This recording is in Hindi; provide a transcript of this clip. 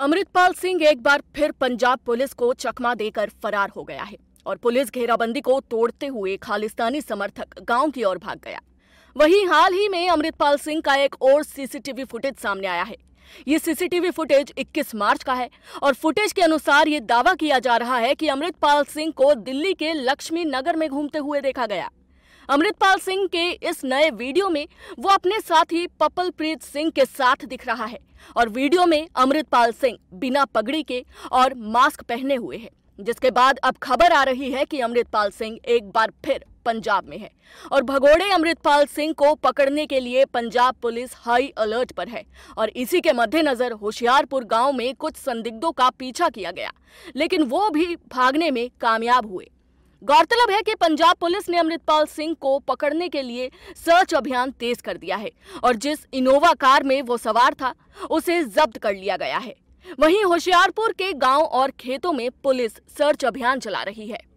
अमृतपाल सिंह एक बार फिर पंजाब पुलिस को चकमा देकर फरार हो गया है और पुलिस घेराबंदी को तोड़ते हुए खालिस्तानी समर्थक गांव की ओर भाग गया वही हाल ही में अमृतपाल सिंह का एक और सीसीटीवी फुटेज सामने आया है ये सीसीटीवी फुटेज 21 मार्च का है और फुटेज के अनुसार ये दावा किया जा रहा है कि अमृतपाल सिंह को दिल्ली के लक्ष्मी नगर में घूमते हुए देखा गया अमृतपाल सिंह के इस नए वीडियो में वो अपने साथी पपल प्रीत सिंह के साथ दिख रहा है और वीडियो में अमृतपाल सिंह बिना पगड़ी के और मास्क पहने हुए है जिसके बाद अब खबर आ रही है कि अमृतपाल सिंह एक बार फिर पंजाब में है और भगोड़े अमृतपाल सिंह को पकड़ने के लिए पंजाब पुलिस हाई अलर्ट पर है और इसी के मद्देनजर होशियारपुर गांव में कुछ संदिग्धों का पीछा किया गया लेकिन वो भी भागने में कामयाब हुए गौरतलब है कि पंजाब पुलिस ने अमृतपाल सिंह को पकड़ने के लिए सर्च अभियान तेज कर दिया है और जिस इनोवा कार में वो सवार था उसे जब्त कर लिया गया है वहीं होशियारपुर के गांव और खेतों में पुलिस सर्च अभियान चला रही है